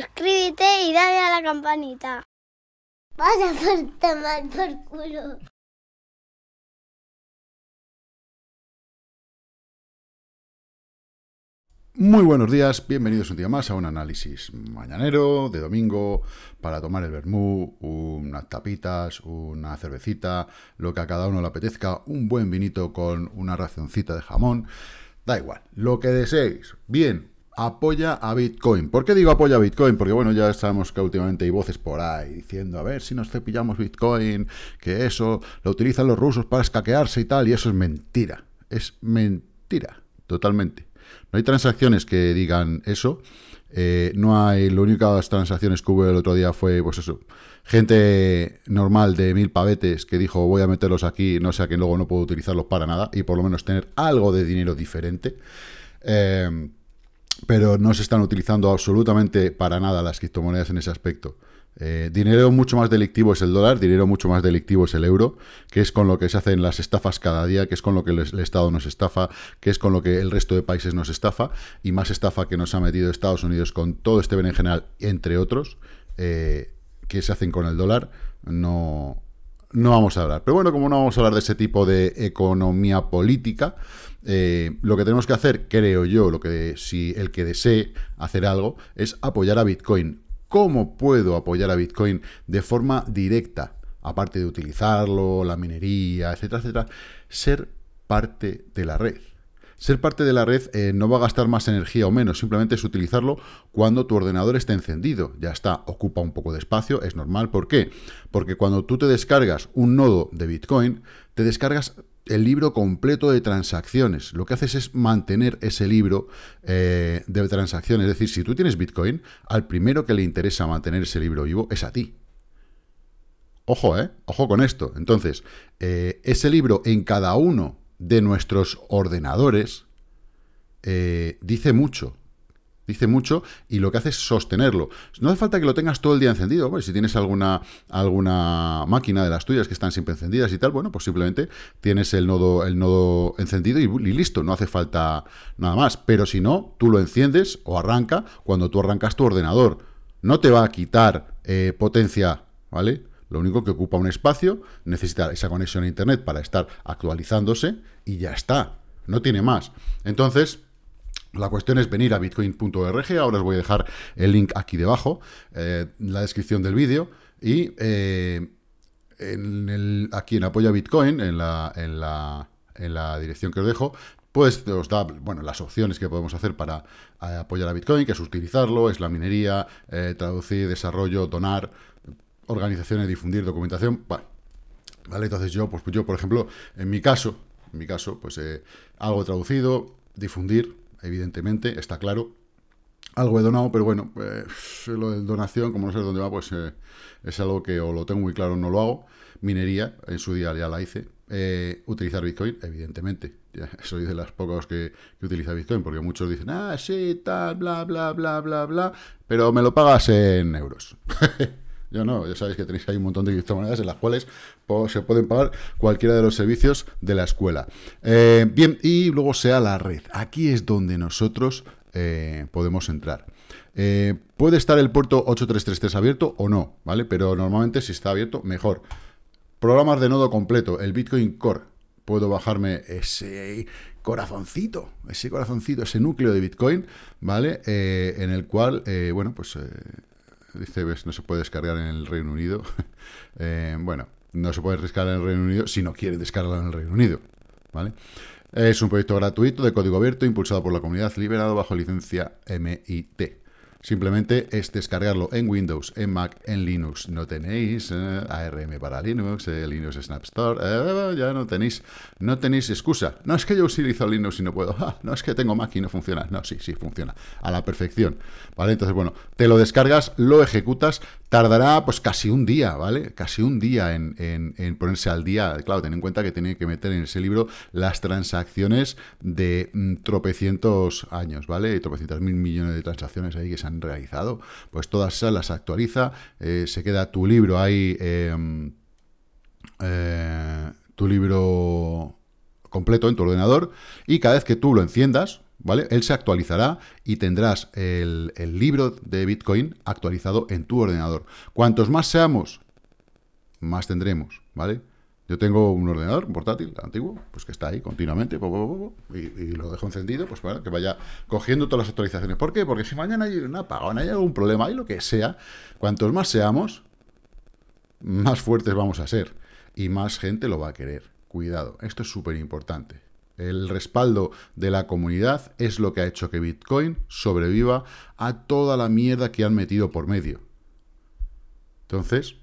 suscríbete y dale a la campanita. Vaya a tomar por culo. Muy buenos días, bienvenidos un día más a un análisis mañanero de domingo para tomar el vermú, unas tapitas, una cervecita, lo que a cada uno le apetezca, un buen vinito con una racioncita de jamón, da igual, lo que deseéis, bien apoya a Bitcoin. ¿Por qué digo apoya a Bitcoin? Porque bueno, ya sabemos que últimamente hay voces por ahí diciendo, a ver si nos cepillamos Bitcoin, que eso lo utilizan los rusos para escaquearse y tal, y eso es mentira. Es mentira, totalmente. No hay transacciones que digan eso. Eh, no hay, lo único las transacciones que hubo el otro día fue, pues eso, gente normal de mil pavetes que dijo voy a meterlos aquí, no sé que luego no puedo utilizarlos para nada y por lo menos tener algo de dinero diferente. Eh, pero no se están utilizando absolutamente para nada las criptomonedas en ese aspecto. Eh, dinero mucho más delictivo es el dólar, dinero mucho más delictivo es el euro, que es con lo que se hacen las estafas cada día, que es con lo que el, Estado nos estafa, que es con lo que el resto de países nos estafa, y más estafa que nos ha metido Estados Unidos con todo este en general, entre otros, eh, que se hacen con el dólar, no, no vamos a hablar. Pero bueno, como no vamos a hablar de ese tipo de economía política, eh, lo que tenemos que hacer, creo yo, lo que si el que desee hacer algo, es apoyar a Bitcoin. ¿Cómo puedo apoyar a Bitcoin de forma directa? Aparte de utilizarlo, la minería, etcétera, etcétera, ser parte de la red. Ser parte de la red eh, no va a gastar más energía o menos, simplemente es utilizarlo cuando tu ordenador esté encendido. Ya está, ocupa un poco de espacio, es normal. ¿Por qué? Porque cuando tú te descargas un nodo de Bitcoin, te descargas el libro completo de transacciones. Lo que haces es mantener ese libro eh, de transacciones. Es decir, si tú tienes Bitcoin, al primero que le interesa mantener ese libro vivo es a ti. Ojo, ¿eh? Ojo con esto. Entonces, eh, ese libro en cada uno de nuestros ordenadores eh, dice mucho dice mucho y lo que hace es sostenerlo. No hace falta que lo tengas todo el día encendido. si tienes alguna, alguna máquina de las tuyas que están siempre encendidas y tal, bueno, pues simplemente tienes el nodo, el nodo encendido y, listo, no hace falta nada más. Pero si no, tú lo enciendes o arranca cuando tú arrancas tu ordenador. No te va a quitar eh, potencia, ¿vale? Lo único que ocupa un espacio, necesita esa conexión a Internet para estar actualizándose y ya está. No tiene más. Entonces, la cuestión es venir a bitcoin.org, ahora os voy a dejar el link aquí debajo, eh, en la descripción del vídeo, y eh, en el, aquí en Apoya Bitcoin, en la, dirección que os dejo, pues os da bueno, las opciones que podemos hacer para eh, apoyar a Bitcoin, que es utilizarlo, es la minería, traducir, desarrollo, donar, organizaciones, difundir documentación. Vale. entonces yo, pues yo, por ejemplo, en mi caso, en mi caso, pues algo traducido, difundir, evidentemente, está claro. Algo he donado, pero bueno, eh, lo de donación, como no sé dónde va, pues eh, es algo que o lo tengo muy claro o no lo hago. Minería, en su día ya la hice. Eh, utilizar Bitcoin, evidentemente. Ya, soy de las pocas que, que, utiliza Bitcoin, porque muchos dicen, ah, sí, tal, bla, bla, bla, bla, bla, pero me lo pagas en euros. Yo no, ya sabéis que tenéis ahí un montón de criptomonedas en las cuales se pueden pagar cualquiera de los servicios de la escuela. Eh, bien, y luego sea la red. Aquí es donde nosotros eh, podemos entrar. Eh, puede estar el puerto 8333 abierto o no, ¿vale? Pero normalmente si está abierto, mejor. Programas de nodo completo, el Bitcoin Core. Puedo bajarme ese corazoncito, ese corazoncito, ese núcleo de Bitcoin, ¿vale? en el cual, bueno, pues dice, ves, no se puede descargar en el Reino Unido. Eh, bueno, no se puede descargar en el Reino Unido si no quiere descargarlo en el Reino Unido, ¿vale? Es un proyecto gratuito de código abierto impulsado por la comunidad liberado bajo licencia MIT. Simplemente es descargarlo en Windows, en Mac, en Linux. No tenéis eh, ARM para Linux, eh, Linux Snap Store, eh, ya no tenéis, no tenéis excusa. No es que yo utilizo Linux y no puedo, ah, no es que tengo Mac y no funciona. No, sí, sí, funciona a la perfección. Vale, entonces, bueno, te lo descargas, lo ejecutas, tardará pues casi un día, ¿vale? Casi un día en, ponerse al día. Claro, ten en cuenta que tiene que meter en ese libro las transacciones de mm, tropecientos años, ¿vale? Tropecientos mil millones de transacciones ahí que se han realizado, pues todas las actualiza, eh, se queda tu libro ahí, em, eh, tu libro completo en tu ordenador, y cada vez que tú lo enciendas, ¿vale? Él se actualizará y tendrás el, el libro de Bitcoin actualizado en tu ordenador. Cuantos más seamos, más tendremos, ¿vale? Yo tengo un ordenador, portátil antiguo, pues que está ahí continuamente, y, lo dejo encendido, pues para que vaya cogiendo todas las actualizaciones. ¿Por qué? Porque si mañana hay un apagón, hay algún problema, hay lo que sea, cuantos más seamos, más fuertes vamos a ser y más gente lo va a querer. Cuidado, esto es súper importante. El respaldo de la comunidad es lo que ha hecho que Bitcoin sobreviva a toda la mierda que han metido por medio. Entonces,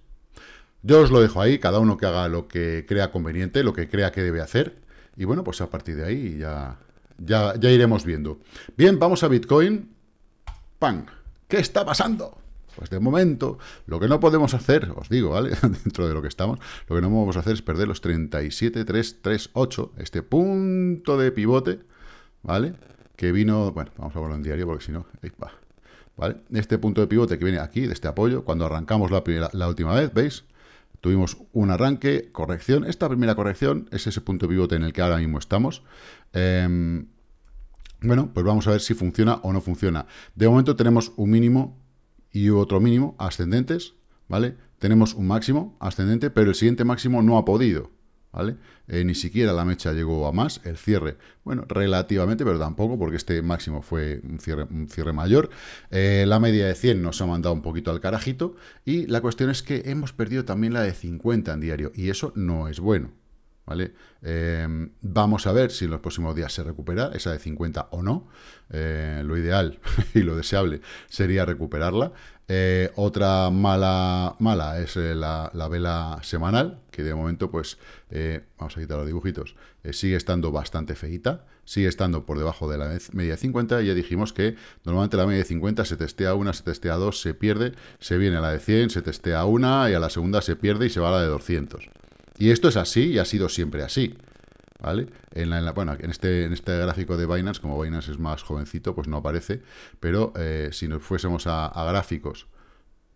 yo os lo dejo ahí, cada uno que haga lo que crea conveniente, lo que crea que debe hacer. Y bueno, pues a partir de ahí ya, ya, iremos viendo. Bien, vamos a Bitcoin. ¡Pam! ¿Qué está pasando? Pues de momento, lo que no podemos hacer, os digo, ¿vale? Dentro de lo que estamos, lo que no vamos a hacer es perder los 37,338, este punto de pivote, ¿vale? Que vino, bueno, vamos a ponerlo en diario porque si no, ¿vale? Este punto de pivote que viene aquí, de este apoyo, cuando arrancamos la, la última vez, ¿veis? Tuvimos un arranque, corrección. Esta primera corrección es ese punto pivote en el que ahora mismo estamos. Em, bueno, pues vamos a ver si funciona o no funciona. De momento tenemos un mínimo y otro mínimo ascendentes, ¿vale? Tenemos un máximo ascendente, pero el siguiente máximo no ha podido. ¿vale? Eh, ni siquiera la mecha llegó a más, el cierre, bueno, relativamente, pero tampoco, porque este máximo fue un cierre, un cierre mayor. Eh, la media de 100 nos ha mandado un poquito al carajito, y la cuestión es que hemos perdido también la de 50 en diario, y eso no es bueno, ¿vale? Eh, vamos a ver si en los próximos días se recupera esa de 50 o no. Eh, lo ideal y lo deseable sería recuperarla. Eh, otra mala, mala es la, vela semanal, que de momento, pues, vamos a quitar los dibujitos, sigue estando bastante feita, sigue estando por debajo de la media de 50. Ya dijimos que normalmente la media de 50 se testea una, se testea dos, se pierde, se viene a la de 100, se testea una y a la segunda se pierde y se va a la de 200. Y esto es así y ha sido siempre así. ¿Vale? En, la, en este, en este gráfico de Binance, como Binance es más jovencito, pues no aparece, pero eh, si nos fuésemos a, gráficos,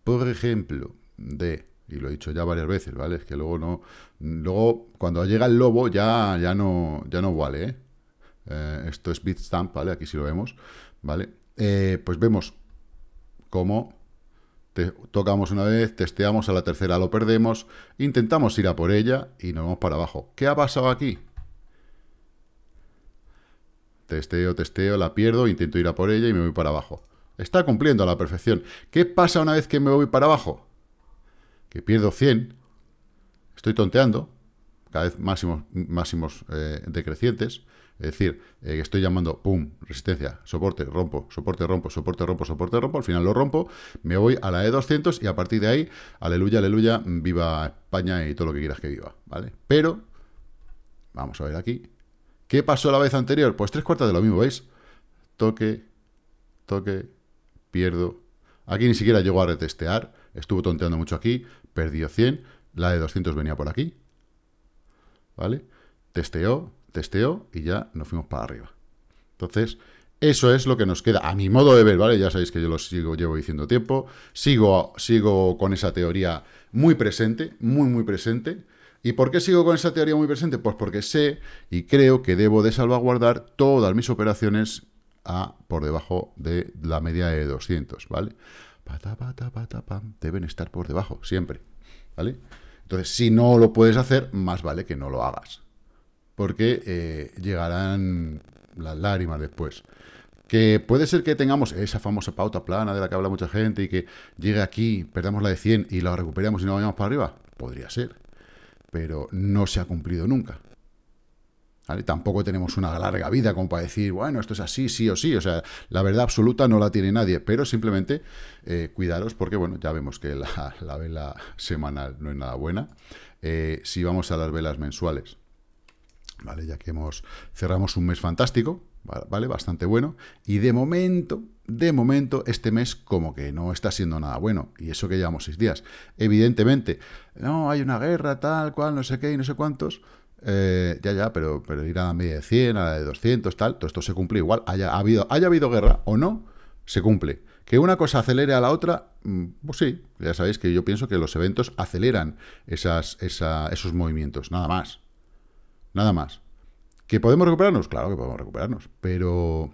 por ejemplo, de, y lo he dicho ya varias veces, ¿vale? Es que luego no, luego cuando llega el lobo ya, ya, no, ya no vale, ¿eh? Eh, esto es Bitstamp, ¿vale? Aquí sí lo vemos, ¿vale? pues vemos cómo tocamos una vez, testeamos, a la tercera lo perdemos, intentamos ir a por ella y nos vamos para abajo. ¿Qué ha pasado aquí? Testeo, testeo, la pierdo, intento ir a por ella y me voy para abajo. Está cumpliendo a la perfección. ¿Qué pasa una vez que me voy para abajo? Que pierdo 100. Estoy tonteando. Cada vez máximos, máximos eh, decrecientes. Es decir, eh, estoy llamando, pum, resistencia, soporte, rompo, soporte, rompo, soporte, rompo, soporte, rompo, al final lo rompo, me voy a la E200 y a partir de ahí, aleluya, aleluya, viva España y todo lo que quieras que viva, ¿vale? Pero, vamos a ver aquí, ¿qué pasó la vez anterior? Pues tres cuartas de lo mismo, ¿veis? Toque, toque, pierdo. Aquí ni siquiera llegó a retestear, estuvo tonteando mucho aquí, perdió 100, la de 200 venía por aquí, ¿vale? Testeó, testeo y ya nos fuimos para arriba. Entonces, eso es lo que nos queda, a mi modo de ver, ¿vale? Ya sabéis que yo lo sigo, llevo diciendo tiempo, sigo, sigo con esa teoría muy presente, muy, muy presente. ¿Y por qué sigo con esa teoría muy presente? Pues porque sé y creo que debo de salvaguardar todas mis operaciones a por debajo de la media de 200, ¿vale? deben estar por debajo, siempre, ¿vale? Entonces, si no lo puedes hacer, más vale que no lo hagas, porque eh, llegarán las lágrimas después. Que puede ser que tengamos esa famosa pauta plana de la que habla mucha gente y que llegue aquí, perdamos la de 100 y la recuperamos y no vayamos para arriba. Podría ser, pero no se ha cumplido nunca. Tampoco tenemos una larga vida como para decir, bueno, esto es así, sí o sí. O sea, la verdad absoluta no la tiene nadie, pero simplemente eh, cuidaros porque, bueno, ya vemos que la, vela semanal no es nada buena. Eh, si vamos a las velas mensuales, ¿vale? Ya que hemos, cerramos un mes fantástico, ¿vale? Bastante bueno. Y de momento, de momento, este mes como que no está siendo nada bueno. Y eso que llevamos seis días. Evidentemente, no, hay una guerra, tal, cual, no sé qué y no sé cuántos. Eh, ya, ya, pero, pero ir a la media de 100, a la de 200, tal, todo esto se cumple igual. Haya habido, haya habido guerra o no, se cumple. Que una cosa acelere a la otra, mm, pues sí, ya sabéis que yo pienso que los eventos aceleran esas, esos movimientos, nada más. Nada más. ¿Que podemos recuperarnos? Claro que podemos recuperarnos, pero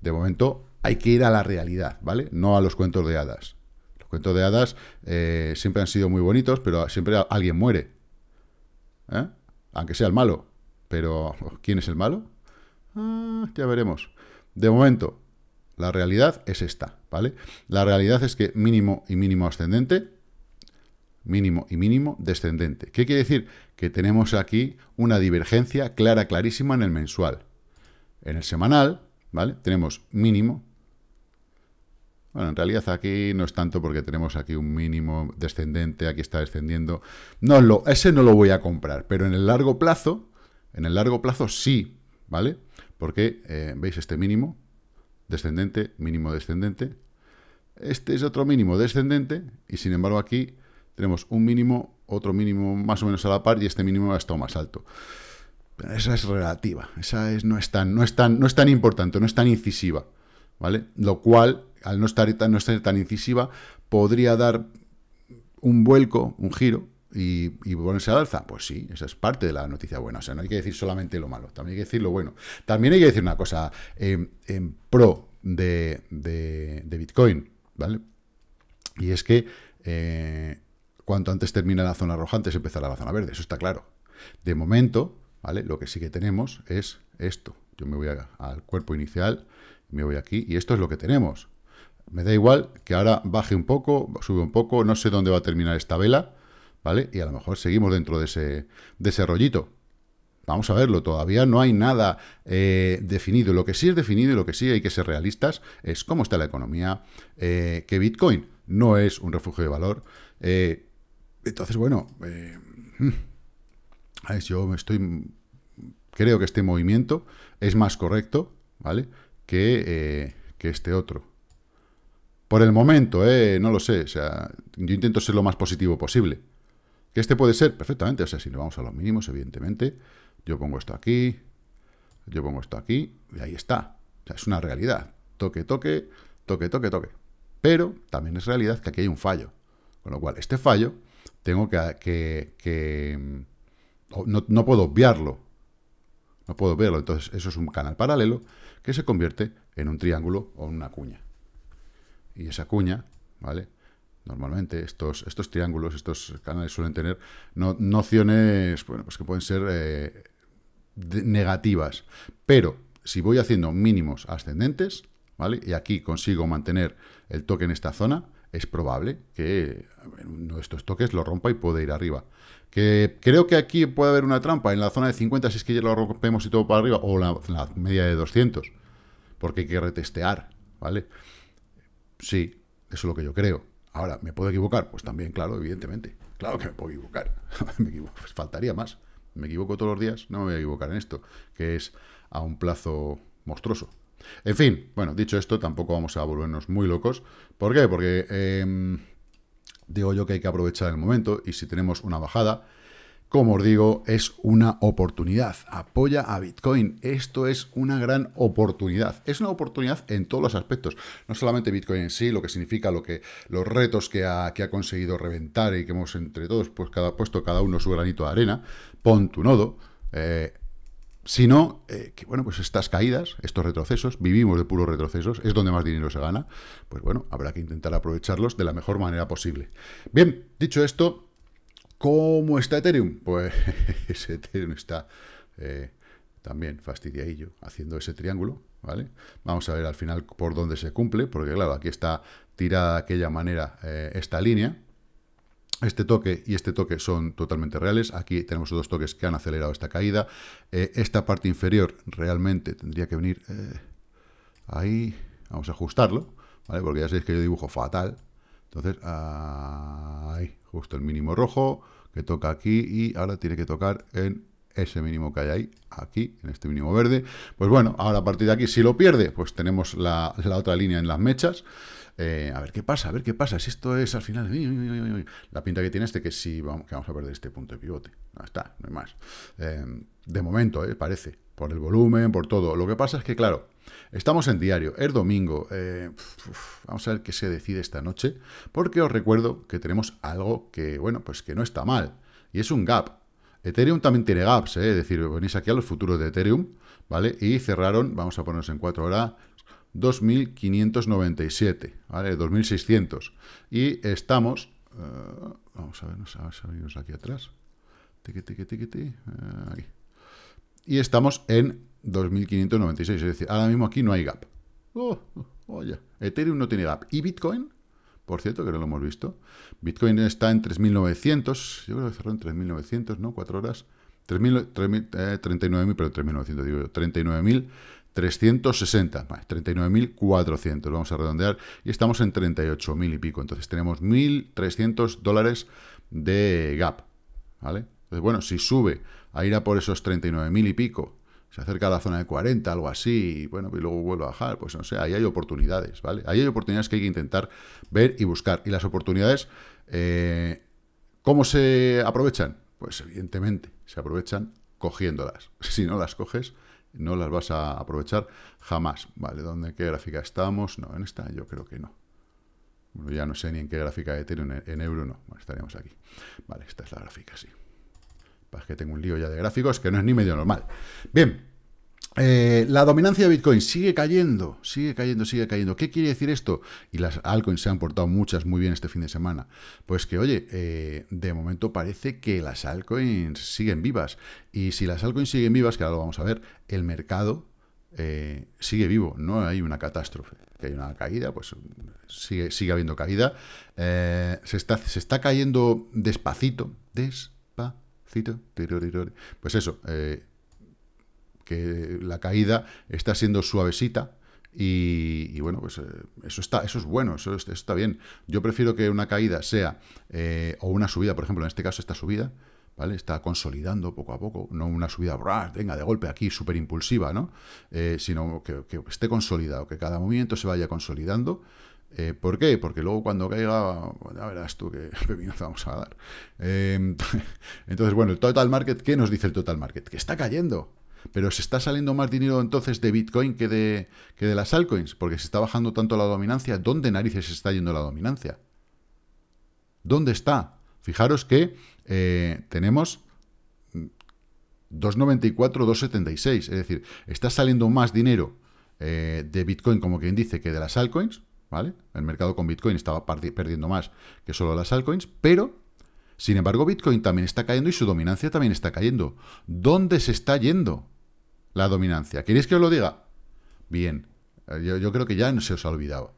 de momento hay que ir a la realidad, ¿vale? No a los cuentos de hadas. Los cuentos de hadas eh, siempre han sido muy bonitos, pero siempre alguien muere. ¿eh? Aunque sea el malo. Pero, ¿quién es el malo? Ah, ya veremos. De momento, la realidad es esta, ¿vale? La realidad es que mínimo y mínimo ascendente, mínimo y mínimo descendente. ¿Qué quiere decir? Que tenemos aquí una divergencia clara, clarísima en el mensual. En el semanal, ¿vale? Tenemos mínimo. Bueno, en realidad aquí no es tanto porque tenemos aquí un mínimo descendente, aquí está descendiendo. No, lo, ese no lo voy a comprar, pero en el largo plazo, en el largo plazo sí, ¿vale? Porque, eh, ¿veis este mínimo? Descendente, mínimo descendente. Este es otro mínimo descendente y sin embargo aquí tenemos un mínimo, otro mínimo más o menos a la par y este mínimo ha estado más alto. Pero esa es relativa, esa es, no, es tan, no, es tan, no es tan importante, no es tan incisiva, ¿vale? Lo cual, al no estar, no estar tan incisiva, podría dar un vuelco, un giro, y, y, ponerse al alza? Pues sí, esa es parte de la noticia buena. O sea, no hay que decir solamente lo malo, también hay que decir lo bueno. También hay que decir una cosa en pro de, Bitcoin, ¿vale? Y es que eh, Cuanto antes termina la zona roja, antes empezará la zona verde, eso está claro. De momento, ¿vale? Lo que sí que tenemos es esto. Yo me voy al cuerpo inicial, me voy aquí, y esto es lo que tenemos. Me da igual que ahora baje un poco, sube un poco, no sé dónde va a terminar esta vela, ¿vale? Y a lo mejor seguimos dentro de ese, rollito. Vamos a verlo, todavía no hay nada eh, definido. Lo que sí es definido y lo que sí hay que ser realistas es cómo está la economía, eh, que Bitcoin no es un refugio de valor, eh, entonces, bueno, eh, mm, yo estoy, creo que este movimiento es más correcto, ¿vale? Que, eh, este otro. Por el momento, eh, no lo sé, o sea, yo intento ser lo más positivo posible. Que este puede ser, perfectamente, o sea, si nos vamos a los mínimos, evidentemente, yo pongo esto aquí, yo pongo esto aquí, y ahí está. O sea, es una realidad. Toque, toque, toque, toque, toque. Pero también es realidad que aquí hay un fallo. Con lo cual, este fallo tengo que... que, no, puedo obviarlo. No puedo verlo. Entonces, eso es un canal paralelo que se convierte en un triángulo o en una cuña. Y esa cuña, ¿vale? Normalmente estos, estos triángulos, estos canales suelen tener nociones bueno, pues que pueden ser eh, negativas. Pero si voy haciendo mínimos ascendentes, ¿vale? Y aquí consigo mantener el toque en esta zona, es probable que uno de estos toques lo rompa y puede ir arriba. Que creo que aquí puede haber una trampa en la zona de 50 si es que ya lo rompemos y todo para arriba, o la, la media de 200, porque hay que retestear, ¿vale? Sí, eso es lo que yo creo. Ahora, ¿me puedo equivocar? Pues también, claro, evidentemente. Claro que me puedo equivocar. me equivoco, pues faltaría más. Me equivoco todos los días, no me voy a equivocar en esto, que es a un plazo monstruoso. En fin, bueno, dicho esto, tampoco vamos a volvernos muy locos. ¿Por qué? Porque em, digo yo que hay que aprovechar el momento y si tenemos una bajada, como os digo, es una oportunidad. Apoya a Bitcoin. Esto es una gran oportunidad. Es una oportunidad en todos los aspectos. No solamente Bitcoin en sí, lo que significa lo que, los retos que ha, conseguido reventar y que hemos entre todos pues, cada, puesto cada uno su granito de arena. Pon tu nodo. Eh, sino eh, que, bueno, pues estas caídas, estos retrocesos, vivimos de puros retrocesos, es donde más dinero se gana, pues bueno, habrá que intentar aprovecharlos de la mejor manera posible. Bien, dicho esto, ¿cómo está Ethereum? Pues Ethereum está eh, también fastidiadillo haciendo ese triángulo, ¿vale? Vamos a ver al final por dónde se cumple, porque claro, aquí está tirada de aquella manera eh, esta línea, este toque y este toque son totalmente reales. Aquí tenemos dos toques que han acelerado esta caída. Eh, esta parte inferior realmente tendría que venir eh, ahí. Vamos a ajustarlo, ¿vale? Porque ya sabéis que yo dibujo fatal. Entonces, ahí, justo el mínimo rojo que toca aquí y ahora tiene que tocar en ese mínimo que hay ahí, aquí, en este mínimo verde. Pues bueno, ahora a partir de aquí, si lo pierde, pues tenemos la otra línea en las mechas. Eh, a ver qué pasa, a ver qué pasa. Si esto es al final. la pinta que tiene este que sí vamos, que vamos a perder este punto de pivote. No está, no hay más. Em, de momento, eh, parece. Por el volumen, por todo. Lo que pasa es que, claro, estamos en diario, es domingo. Eh, vamos a ver qué se decide esta noche. Porque os recuerdo que tenemos algo que, bueno, pues que no está mal. Y es un gap. Ethereum también tiene gaps, es decir, venís aquí a los futuros de Ethereum, ¿vale? Y cerraron, vamos a ponernos en 4 horas, 2.597, ¿vale? 2.600. Y estamos... Eh, vamos a ver, si salimos aquí atrás. Tiqui, tiqui, tiqui, eh, Y estamos en 2.596, es decir, ahora mismo aquí no hay gap. Oh, oh, oh Ethereum no tiene gap. ¿Y Bitcoin? Por cierto, que no lo hemos visto. Bitcoin está en 3.900, yo creo que cerró en 3.900, ¿no? Cuatro horas. 3.900, eh, pero 3.900, digo yo. 39.000. 360 39.400, vamos a redondear, y estamos en 38.000 y pico. Entonces tenemos 1.300 dólares de gap, ¿vale? Entonces, bueno, si sube a ir a por esos 39.000 y pico, se acerca a la zona de 40, algo así, bueno, y luego vuelve a bajar, pues no sé, ahí hay oportunidades, ¿vale? Ahí hay oportunidades que hay que intentar ver y buscar. Y las oportunidades, eh, ¿cómo se aprovechan? Pues evidentemente, se aprovechan cogiéndolas. Si no las coges, no las vas a aprovechar jamás. Vale, ¿dónde, qué gráfica estamos? No, en esta yo creo que no. Bueno, ya no sé ni en qué gráfica de Ethereum, en, euro no. Bueno, estaríamos aquí. Vale, esta es la gráfica, sí. Para que tengo un lío ya de gráficos que no es ni medio normal. Bien, eh, la dominancia de Bitcoin sigue cayendo, sigue cayendo, sigue cayendo. ¿Qué quiere decir esto? Y las altcoins se han portado muchas muy bien este fin de semana. Pues que, oye, eh, de momento parece que las altcoins siguen vivas. Y si las altcoins siguen vivas, que ahora lo vamos a ver, el mercado eh, sigue vivo, no hay una catástrofe. Que hay una caída, pues sigue, habiendo caída. se, está, cayendo despacito, despacito. Pues eso, que la caída está siendo suavecita, y, bueno, pues eh, eso está, eso es bueno, eso, está bien. Yo prefiero que una caída sea, eh, o una subida, por ejemplo, en este caso esta subida, ¿vale? Está consolidando poco a poco, no una subida, venga, de golpe aquí, súper impulsiva, ¿no? Eh, sino que, esté consolidado, que cada movimiento se vaya consolidando. ¿Por qué? Porque luego cuando caiga, pues ya verás tú qué nos vamos a dar. Em, entonces, bueno, el total market, ¿qué nos dice el total market? Que está cayendo. Pero se está saliendo más dinero entonces de Bitcoin que de, que de las altcoins, porque se está bajando tanto la dominancia. ¿Dónde narices se está yendo la dominancia? ¿Dónde está? Fijaros que eh, tenemos 2,94, 2,76. Es decir, está saliendo más dinero eh, de Bitcoin, como quien dice, que de las altcoins. ¿vale? El mercado con Bitcoin estaba perdiendo más que solo las altcoins, pero sin embargo, Bitcoin también está cayendo y su dominancia también está cayendo. ¿Dónde se está yendo la dominancia? ¿Queréis que os lo diga? Bien, eh, yo, creo que ya no se os ha olvidado.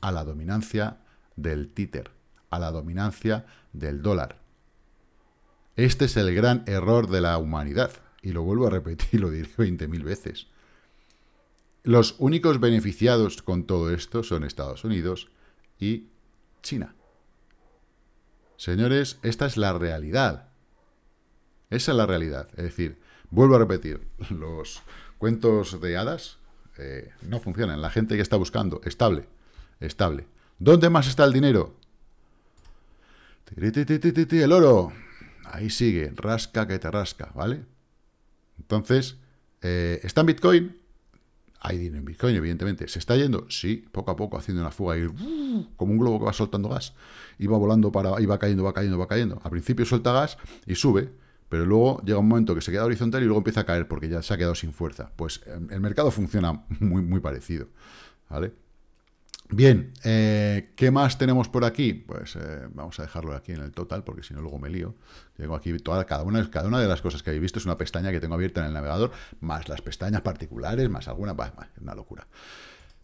A la dominancia del títer, a la dominancia del dólar. Este es el gran error de la humanidad. Y lo vuelvo a repetir, lo diré 20.000 veces. Los únicos beneficiados con todo esto son Estados Unidos y China. Señores, esta es la realidad. Esa es la realidad. Es decir, vuelvo a repetir, los cuentos de hadas eh, no funcionan. La gente que está buscando, estable, estable. ¿Dónde más está el dinero? El oro. Ahí sigue, rasca que te rasca, ¿vale? Entonces, eh, ¿está en Bitcoin? hay dinero en Bitcoin, evidentemente. ¿Se está yendo? Sí, poco a poco, haciendo una fuga y ¡uh! como un globo que va soltando gas. Y va volando para, y va cayendo, va cayendo, va cayendo. Al principio suelta gas y sube, pero luego llega un momento que se queda horizontal y luego empieza a caer porque ya se ha quedado sin fuerza. Pues em, el mercado funciona muy, muy parecido. ¿Vale? Bien, eh, ¿qué más tenemos por aquí? Pues eh, vamos a dejarlo aquí en el total, porque si no luego me lío. Tengo aquí toda, cada, una, cada una de las cosas que habéis visto es una pestaña que tengo abierta en el navegador, más las pestañas particulares, más alguna, es una locura.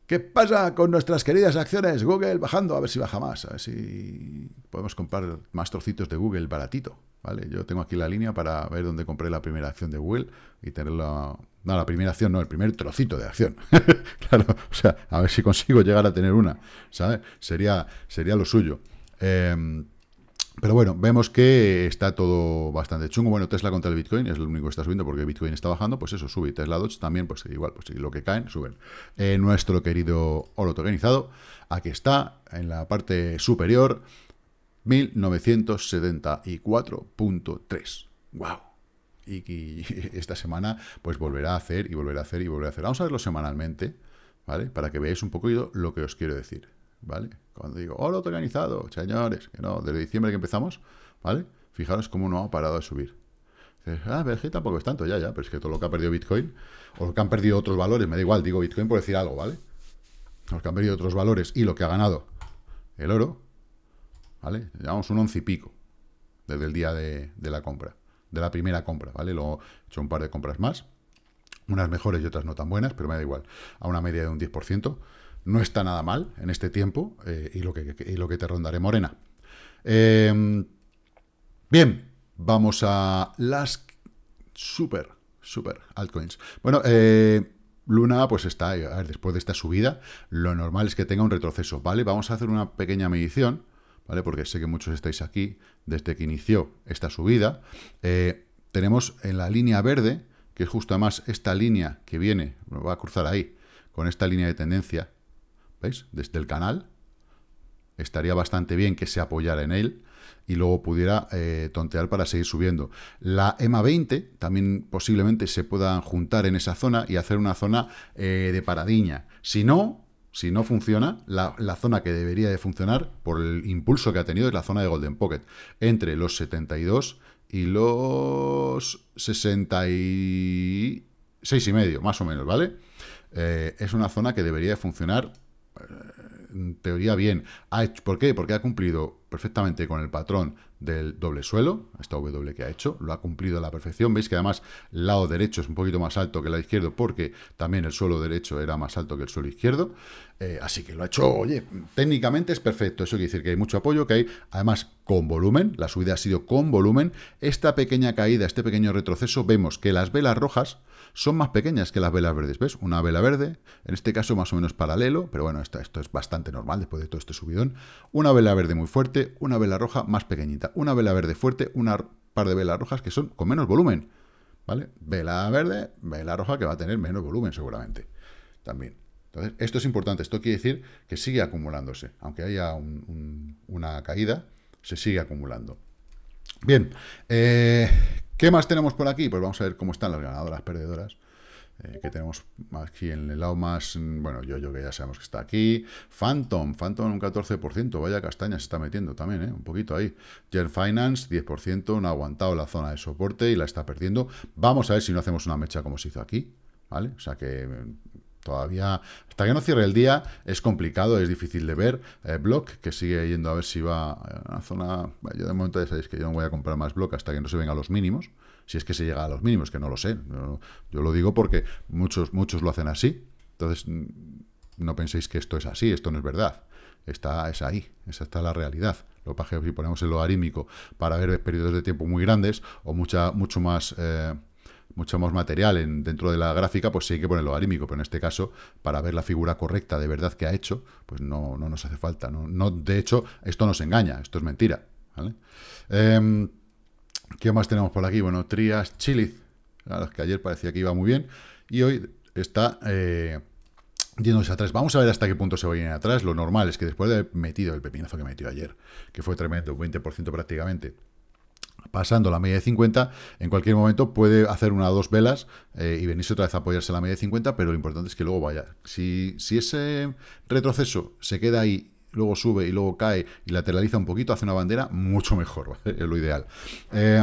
¿Qué pasa con nuestras queridas acciones? Google bajando, a ver si baja más, a ver si podemos comprar más trocitos de Google baratito. ¿vale? Yo tengo aquí la línea para ver dónde compré la primera acción de Google y tenerla... No, la primera acción, no, el primer trocito de acción. claro, o sea, a ver si consigo llegar a tener una, ¿sabes? Sería, sería lo suyo. Em, pero bueno, vemos que está todo bastante chungo. Bueno, Tesla contra el Bitcoin es lo único que está subiendo porque Bitcoin está bajando, pues eso sube. Y Tesla Dodge también, pues igual, pues lo que caen, suben. Eh, nuestro querido oro tokenizado, aquí está, en la parte superior, 1974.3. ¡Guau! Y, y, esta semana, pues volverá a hacer y volverá a hacer y volverá a hacer. Vamos a verlo semanalmente, ¿vale? Para que veáis un poquito lo que os quiero decir. ¿vale? Cuando digo, hola, organizado, señores, que no, desde diciembre que empezamos, ¿vale? Fijaros cómo no ha parado de subir. ah, pero tampoco es tanto, ya, ya, pero es que todo lo que ha perdido Bitcoin, o lo que han perdido otros valores, me da igual, digo Bitcoin por decir algo, ¿vale? los que han perdido otros valores y lo que ha ganado el oro, ¿vale? Llevamos un once y pico desde el día de, de la compra, de la primera compra, ¿vale? Luego he hecho un par de compras más, unas mejores y otras no tan buenas, pero me da igual, a una media de un 10%, no está nada mal en este tiempo eh, y, lo que, lo que, te rondaré morena. Em, bien, vamos a las super, super altcoins. Bueno, eh, Luna pues está, después de esta subida, lo normal es que tenga un retroceso, ¿vale? Vamos a hacer una pequeña medición, ¿vale? Porque sé que muchos estáis aquí desde que inició esta subida. Eh, tenemos en la línea verde, que es justo más esta línea que viene, va a cruzar ahí, con esta línea de tendencia, desde el canal. Estaría bastante bien que se apoyara en él y luego pudiera eh, tontear para seguir subiendo. La EMA 20 también posiblemente se puedan juntar en esa zona y hacer una zona eh, de paradiña. Si no, si no funciona, la, zona que debería de funcionar por el impulso que ha tenido es la zona de Golden Pocket, entre los 72 y los 66 y medio, más o menos, ¿vale? Eh, es una zona que debería de funcionar eh, en teoría bien. ¿Por qué? Porque ha cumplido perfectamente con el patrón del doble suelo, esta W que ha hecho, lo ha cumplido a la perfección. Veis que además el lado derecho es un poquito más alto que el lado izquierdo, porque también el suelo derecho era más alto que el suelo izquierdo. Eh, así que lo ha hecho, oye, técnicamente es perfecto. Eso quiere decir que hay mucho apoyo, que hay además con volumen, la subida ha sido con volumen. Esta pequeña caída, este pequeño retroceso, vemos que las velas rojas, son más pequeñas que las velas verdes. ¿Ves? Una vela verde, en este caso más o menos paralelo, pero bueno, esto, esto es bastante normal después de todo este subidón. Una vela verde muy fuerte, una vela roja más pequeñita. Una vela verde fuerte, un par de velas rojas que son con menos volumen. ¿Vale? Vela verde, vela roja que va a tener menos volumen seguramente. También. Entonces, esto es importante. Esto quiere decir que sigue acumulándose. Aunque haya una caída, se sigue acumulando. Bien, eh, ¿Qué más tenemos por aquí? Pues vamos a ver cómo están las ganadoras, perdedoras. Eh, que tenemos aquí en el lado más, mm, bueno, yo, yo que ya sabemos que está aquí, Phantom, Phantom un 14%, vaya castaña se está metiendo también, ¿eh? un poquito ahí, Gen Finance 10%, no ha aguantado la zona de soporte y la está perdiendo, vamos a ver si no hacemos una mecha como se hizo aquí, ¿vale? O sea que mm, todavía, hasta que no cierre el día, es complicado, es difícil de ver. Eh, block, que sigue yendo a ver si va a una zona... Yo de momento ya sabéis que yo no voy a comprar más Block hasta que no se venga a los mínimos. Si es que se llega a los mínimos, que no lo sé. Yo, lo digo porque muchos, muchos lo hacen así. Entonces, mm, no penséis que esto es así, esto no es verdad. Está, es ahí, esa está la realidad. Lo que y si ponemos el logarítmico para ver periodos de tiempo muy grandes o mucha, mucho más... Eh, mucho más material dentro de la gráfica, pues sí hay que ponerlo arímico, pero en este caso, para ver la figura correcta de verdad que ha hecho, pues no, no nos hace falta. No, de hecho, esto nos engaña, esto es mentira. Em, ¿Qué más tenemos por aquí? Bueno, Trias Chiliz, que ayer parecía que iba muy bien, y hoy está... Eh, yéndose atrás. Vamos a ver hasta qué punto se va a ir atrás. Lo normal es que después de haber metido el pepinazo que metió ayer, que fue tremendo, un 20% prácticamente, pasando la media de 50, en cualquier momento puede hacer una o dos velas eh, y venirse otra vez a apoyarse en la media de 50, pero lo importante es que luego vaya. Si, ese retroceso se queda ahí luego sube y luego cae y lateraliza un poquito, hace una bandera, mucho mejor, es lo ideal. Eh,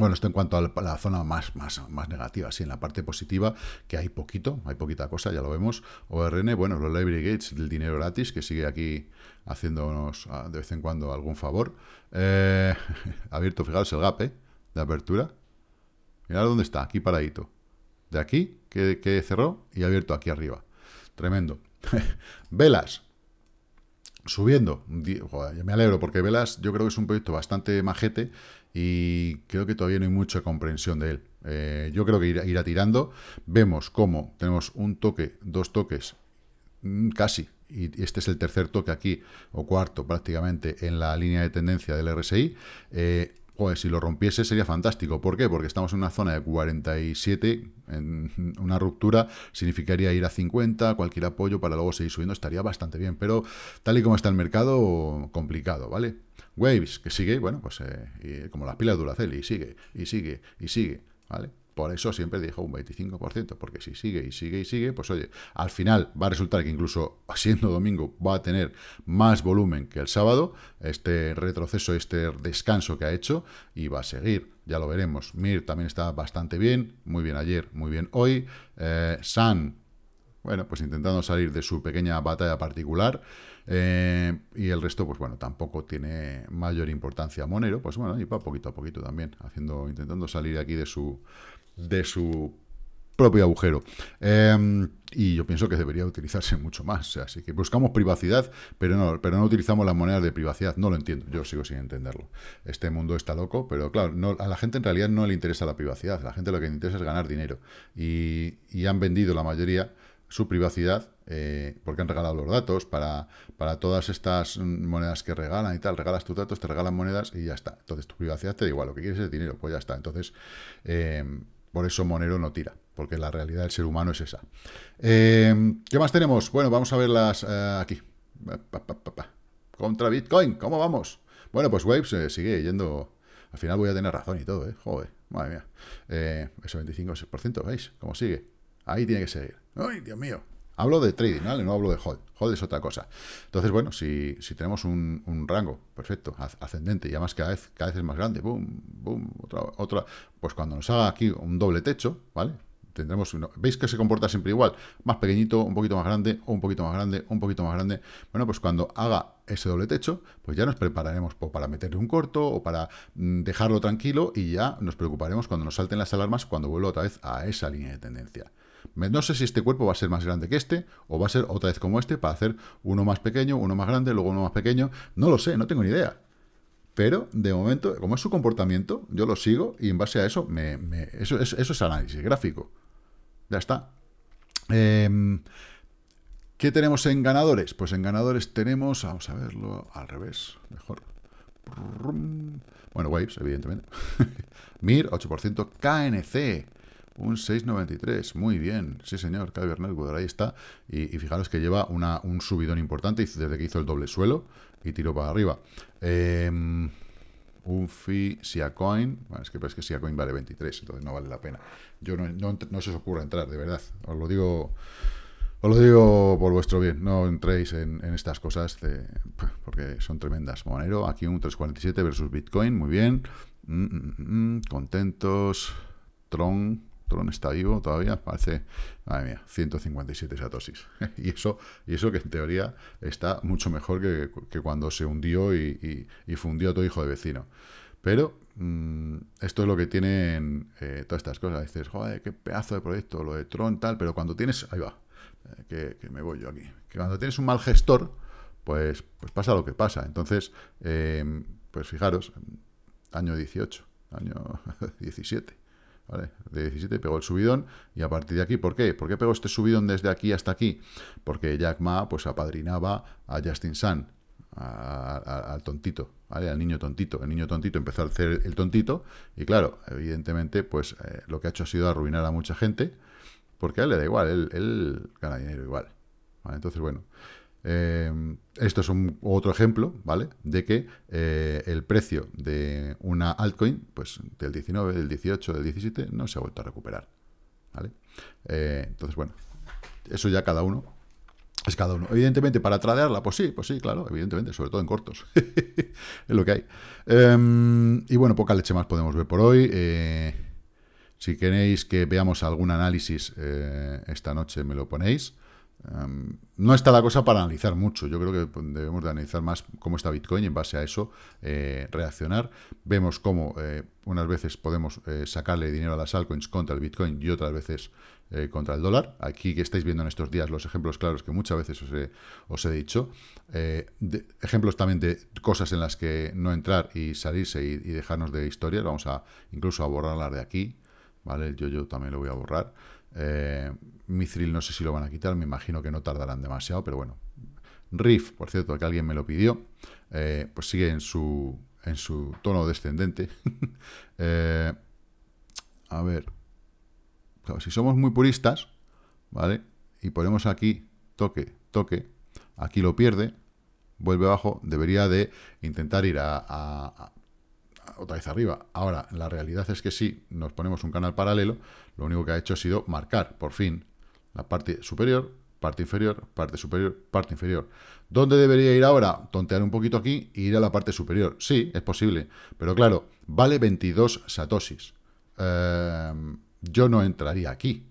bueno, esto en cuanto a la zona más, más, negativa, sí, en la parte positiva, que hay poquito, hay poquita cosa, ya lo vemos. ORN, bueno, los Library Gates, el dinero gratis, que sigue aquí haciéndonos ah, de vez en cuando algún favor. Eh, abierto, fijaros, el gap, eh, De apertura. Mirad dónde está, aquí paradito. De aquí, que, cerró, y abierto aquí arriba. Tremendo. Velas, subiendo. me alegro porque Velas yo creo que es un proyecto bastante majete y creo que todavía no hay mucha comprensión de él. Eh, yo creo que irá, tirando. Vemos cómo tenemos un toque, dos toques, mm, casi, y este es el tercer toque aquí, o cuarto prácticamente, en la línea de tendencia del RSI. Eh, joder, si lo rompiese sería fantástico. ¿Por qué? Porque estamos en una zona de 47, en una ruptura significaría ir a 50, cualquier apoyo para luego seguir subiendo estaría bastante bien, pero tal y como está el mercado, complicado, ¿vale? Waves, que sigue, bueno, pues eh, eh, como las pilas de Duracell, y sigue, y sigue, y sigue, ¿vale? Por eso siempre dijo un 25%, porque si sigue y sigue y sigue, pues oye, al final va a resultar que incluso siendo domingo va a tener más volumen que el sábado, este retroceso, este descanso que ha hecho, y va a seguir, ya lo veremos. Mir también está bastante bien, muy bien ayer, muy bien hoy. Eh, San bueno, pues intentando salir de su pequeña batalla particular. Eh, y el resto, pues bueno, tampoco tiene mayor importancia Monero. Pues bueno, y va poquito a poquito también, haciendo, intentando salir aquí de su, de su propio agujero. Eh, y yo pienso que debería utilizarse mucho más. así que buscamos privacidad, pero no, pero no utilizamos las monedas de privacidad. No lo entiendo, yo sigo sin entenderlo. Este mundo está loco, pero claro, no, a la gente en realidad no le interesa la privacidad. A la gente lo que le interesa es ganar dinero. Y, y han vendido la mayoría su privacidad, eh, porque han regalado los datos, para, para todas estas monedas que regalan y tal, regalas tus datos, te regalan monedas y ya está. Entonces tu privacidad te da igual, lo que quieres es dinero, pues ya está. Entonces, eh, por eso Monero no tira, porque la realidad del ser humano es esa. Eh, ¿Qué más tenemos? Bueno, vamos a verlas aquí. Contra Bitcoin, ¿cómo vamos? Bueno, pues Waves sigue yendo... Al final voy a tener razón y todo, ¿eh? Joder, madre mía. ese 25 6%, ¿veis? ¿Cómo sigue? Ahí tiene que seguir. ¡Ay, Dios mío! Hablo de trading, ¿vale? No hablo de hold. Hold es otra cosa. Entonces, bueno, si, tenemos un, rango perfecto, ascendente, y además cada vez, es más grande, boom, boom, otra, otra, pues cuando nos haga aquí un doble techo, ¿vale? Tendremos, uno, veis que se comporta siempre igual, más pequeñito, un poquito más grande, un poquito más grande, un poquito más grande. Bueno, pues cuando haga ese doble techo, pues ya nos prepararemos para meterle un corto o para mm, dejarlo tranquilo y ya nos preocuparemos cuando nos salten las alarmas, cuando vuelva otra vez a esa línea de tendencia. No sé si este cuerpo va a ser más grande que este, o va a ser otra vez como este, para hacer uno más pequeño, uno más grande, luego uno más pequeño. No lo sé, no tengo ni idea. Pero, de momento, como es su comportamiento, yo lo sigo y en base a eso, me, eso, es análisis gráfico. Ya está. Em, ¿Qué tenemos en ganadores? Pues en ganadores tenemos, vamos a verlo al revés, mejor. Bueno, Waves, evidentemente. MIR, 8%, KNC, un 6,93. Muy bien. Sí, señor. el ahí está. Y, fijaros que lleva un subidón importante desde que hizo el doble suelo y tiró para arriba. Em, un fi Siacoin. Bueno, es que, parece que Siacoin vale 23, entonces no vale la pena. Yo no, se os ocurra entrar, de verdad. Os lo digo. Os lo digo por vuestro bien, no entréis en, estas cosas porque son tremendas. Monero, aquí un 347 versus Bitcoin, muy bien. Mm, mm, mm, contentos. Tron, Tron está vivo todavía, parece, 157 satosis. y, eso, y eso que en teoría está mucho mejor que, cuando se hundió y, fundió a hijo de vecino. Pero mm, esto es lo que tienen eh, todas estas cosas. Dices, joder, qué pedazo de proyecto, lo de Tron, tal, pero cuando tienes, ahí va, eh, que, me voy yo aquí, que cuando tienes un mal gestor, pues, pues pasa lo que pasa. Entonces, eh, pues fijaros, año 18, año 17. ¿vale? De 17 pegó el subidón y a partir de aquí, ¿por qué? ¿Por qué pegó este subidón desde aquí hasta aquí? Porque Jack Ma pues apadrinaba a Justin Sun, al tontito, ¿vale? Al niño tontito. El niño tontito empezó a hacer el tontito y claro, evidentemente pues eh, lo que ha hecho ha sido arruinar a mucha gente porque a él le da igual, él, él gana dinero igual. Entonces, bueno, eh, esto es un, otro ejemplo, ¿vale? De que eh, el precio de una altcoin, pues del 19, del 18, del 17, no se ha vuelto a recuperar, ¿vale? Eh, entonces, bueno, eso ya cada uno es cada uno. Evidentemente, para tradearla, pues sí, pues sí, claro, evidentemente, sobre todo en cortos. es lo que hay. Em, y bueno, poca leche más podemos ver por hoy. si queréis que veamos algún análisis esta noche, me lo ponéis. Em, no está la cosa para analizar mucho. Yo creo que debemos de analizar más cómo está Bitcoin y en base a eso eh, reaccionar. Vemos cómo eh, unas veces podemos eh, sacarle dinero a las altcoins contra el Bitcoin y otras veces contra el dólar. Aquí que estáis viendo en estos días los ejemplos claros que muchas veces os he, dicho. ejemplos también de cosas en las que no entrar y salirse y, dejarnos de historias. Vamos a incluso a las de aquí. ¿vale? El yo-yo también lo voy a borrar. Eh, Mithril no sé si lo van a quitar, me imagino que no tardarán demasiado, pero bueno. Riff, por cierto, que alguien me lo pidió, eh, pues sigue en su, en su tono descendente. Eh, a ver, si somos muy puristas, ¿vale? Y ponemos aquí toque, toque, aquí lo pierde, vuelve abajo, debería de intentar ir a otra vez arriba. Ahora, la realidad es que si nos ponemos un canal paralelo, lo único que ha hecho ha sido marcar, por fin, la parte superior, parte inferior, parte superior, parte inferior. ¿Dónde debería ir ahora? Tontear un poquito aquí e ir a la parte superior. Sí, es posible, pero claro, vale 22 satosis. Em, yo no entraría aquí,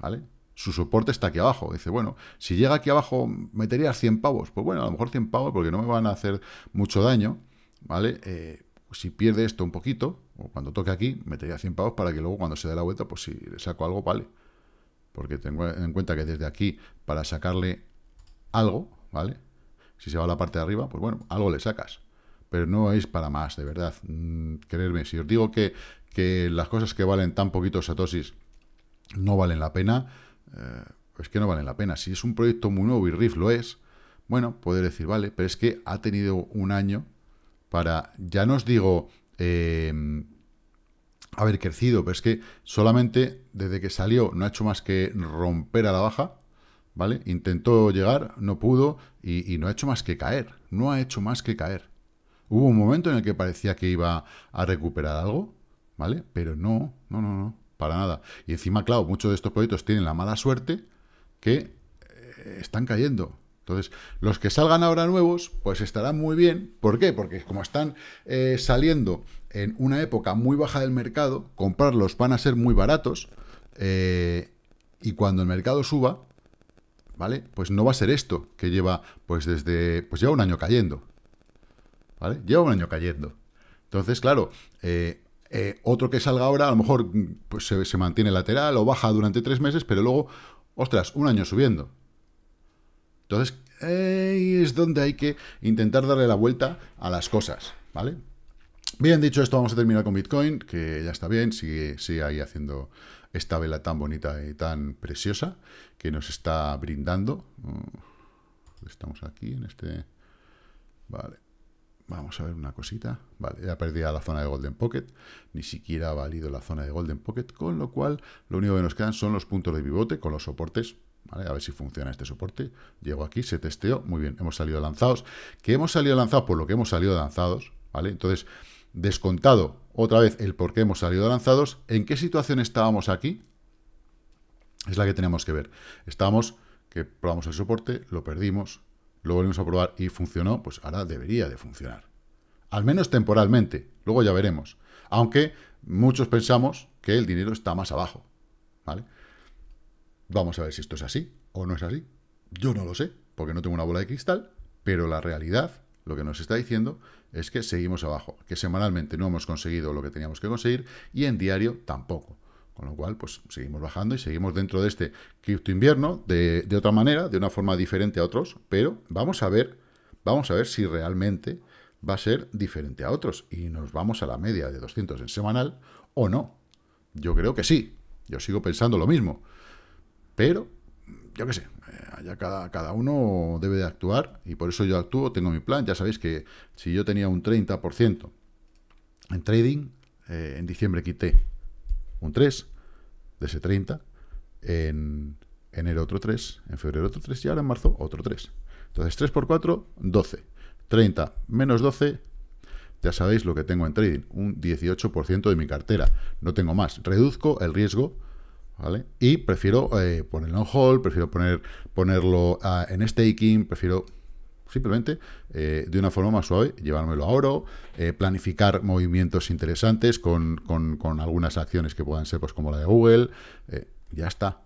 ¿vale? Su soporte está aquí abajo. Dice, bueno, si llega aquí abajo, metería 100 pavos. Pues bueno, a lo mejor 100 pavos porque no me van a hacer mucho daño, ¿vale? Eh, pues si pierde esto un poquito, o cuando toque aquí, metería 100 pavos para que luego cuando se dé la vuelta, pues si le saco algo, vale. Porque tengo en cuenta que desde aquí, para sacarle algo, ¿vale? Si se va a la parte de arriba, pues bueno, algo le sacas. Pero no es para más, de verdad. Mm, creerme, si os digo que, las cosas que valen tan poquitos satosis no valen la pena, eh, es que no valen la pena. Si es un proyecto muy nuevo y riff lo es, bueno, poder decir, vale, pero es que ha tenido un año para, ya no os digo em, haber crecido, pero es que solamente desde que salió no ha hecho más que romper a la baja, ¿vale? Intentó llegar, no pudo y, no ha hecho más que caer, no ha hecho más que caer. Hubo un momento en el que parecía que iba a recuperar algo, ¿vale? Pero no, no, no, no, para nada. Y encima, claro, muchos de estos proyectos tienen la mala suerte que eh, están cayendo. Entonces, los que salgan ahora nuevos, pues estarán muy bien. ¿Por qué? Porque como están eh, saliendo en una época muy baja del mercado, comprarlos van a ser muy baratos. Eh, y cuando el mercado suba, ¿vale? Pues no va a ser esto que lleva, pues desde, pues lleva un año cayendo. ¿Vale? Lleva un año cayendo. Entonces, claro, eh, otro que salga ahora, a lo mejor pues, se, mantiene lateral o baja durante tres meses, pero luego, ostras, un año subiendo. Entonces, ahí es donde hay que intentar darle la vuelta a las cosas, ¿vale? Bien, dicho esto, vamos a terminar con Bitcoin, que ya está bien, sigue, sigue ahí haciendo esta vela tan bonita y tan preciosa que nos está brindando. Uh, estamos aquí en este... Vale. Vamos a ver una cosita. Vale, ya perdía la zona de Golden Pocket. Ni siquiera ha valido la zona de Golden Pocket, con lo cual lo único que nos quedan son los puntos de pivote con los soportes a ver si funciona este soporte. Llego aquí, se testeó, muy bien, hemos salido lanzados. Que hemos salido lanzados por lo que hemos salido lanzados, ¿vale? Entonces, descontado otra vez el por qué hemos salido lanzados, ¿en qué situación estábamos aquí? Es la que tenemos que ver. Estábamos que probamos el soporte, lo perdimos, lo volvimos a probar y funcionó, pues ahora debería de funcionar. Al menos temporalmente, luego ya veremos. Aunque muchos pensamos que el dinero está más abajo, ¿vale? Vamos a ver si esto es así o no es así. Yo no lo sé, porque no tengo una bola de cristal, pero la realidad, lo que nos está diciendo, es que seguimos abajo, que semanalmente no hemos conseguido lo que teníamos que conseguir y en diario tampoco. Con lo cual, pues seguimos bajando y seguimos dentro de este cripto invierno de, otra manera, de una forma diferente a otros, pero vamos a ver, vamos a ver si realmente va a ser diferente a otros y nos vamos a la media de 200 en semanal o no. Yo creo que sí, yo sigo pensando lo mismo. Pero, yo qué sé, eh, allá cada, cada uno debe de actuar y por eso yo actúo, tengo mi plan. Ya sabéis que si yo tenía un 30% en trading, eh, en diciembre quité un 3 de ese 30, en enero otro 3, en febrero otro 3 y ahora en marzo otro 3. Entonces 3 por 4, 12. 30 menos 12, ya sabéis lo que tengo en trading, un 18% de mi cartera. No tengo más. Reduzco el riesgo y prefiero eh, ponerlo en hold, prefiero poner, ponerlo ah, en staking, prefiero simplemente eh, de una forma más suave llevármelo a oro, eh, planificar movimientos interesantes con, algunas acciones que puedan ser pues, como la de Google, eh, ya está,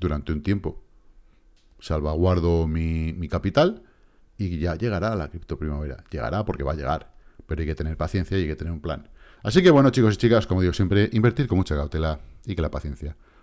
durante un tiempo. Salvaguardo mi, mi capital y ya llegará la cripto primavera, llegará porque va a llegar, pero hay que tener paciencia y hay que tener un plan. Así que bueno chicos y chicas, como digo siempre, invertir con mucha cautela y que la paciencia